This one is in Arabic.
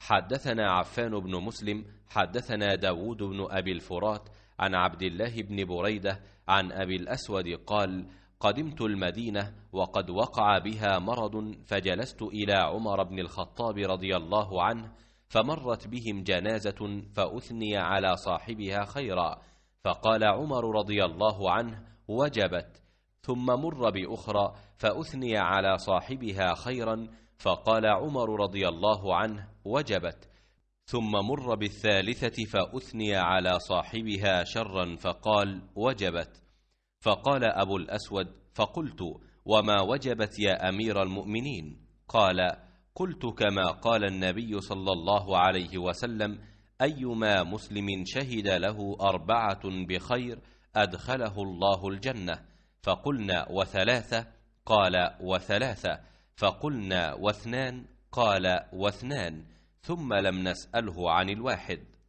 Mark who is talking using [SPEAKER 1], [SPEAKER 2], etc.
[SPEAKER 1] حدثنا عفان بن مسلم حدثنا داود بن أبي الفرات عن عبد الله بن بريدة عن أبي الأسود قال قدمت المدينة وقد وقع بها مرض فجلست إلى عمر بن الخطاب رضي الله عنه فمرت بهم جنازة فأثني على صاحبها خيرا فقال عمر رضي الله عنه وجبت ثم مر بأخرى فأثني على صاحبها خيرا فقال عمر رضي الله عنه وجبت ثم مر بالثالثة فأثني على صاحبها شرا فقال وجبت فقال أبو الأسود فقلت وما وجبت يا أمير المؤمنين قال قلت كما قال النبي صلى الله عليه وسلم أيما مسلم شهد له أربعة بخير أدخله الله الجنة فقلنا وثلاثة قال وثلاثة فقلنا واثنان قال واثنان ثم لم نسأله عن الواحد